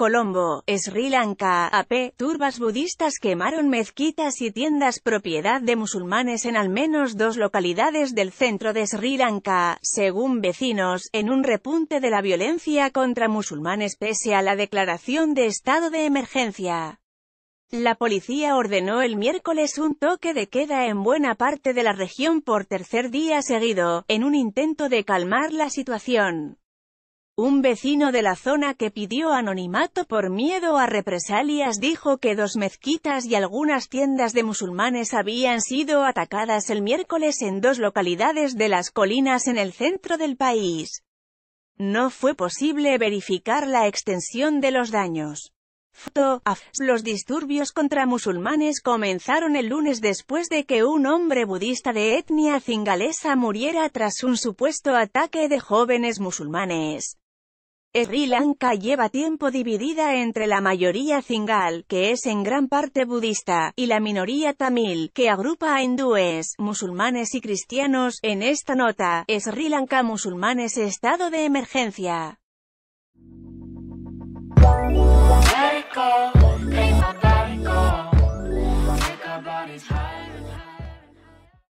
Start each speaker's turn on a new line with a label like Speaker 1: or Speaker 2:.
Speaker 1: Colombo, Sri Lanka, AP, turbas budistas quemaron mezquitas y tiendas propiedad de musulmanes en al menos dos localidades del centro de Sri Lanka, según vecinos, en un repunte de la violencia contra musulmanes pese a la declaración de estado de emergencia. La policía ordenó el miércoles un toque de queda en buena parte de la región por tercer día seguido, en un intento de calmar la situación. Un vecino de la zona que pidió anonimato por miedo a represalias dijo que dos mezquitas y algunas tiendas de musulmanes habían sido atacadas el miércoles en dos localidades de las colinas en el centro del país. No fue posible verificar la extensión de los daños. Los disturbios contra musulmanes comenzaron el lunes después de que un hombre budista de etnia cingalesa muriera tras un supuesto ataque de jóvenes musulmanes. Sri Lanka lleva tiempo dividida entre la mayoría Zingal, que es en gran parte budista, y la minoría tamil, que agrupa a hindúes, musulmanes y cristianos. En esta nota, Sri Lanka musulmanes estado de emergencia.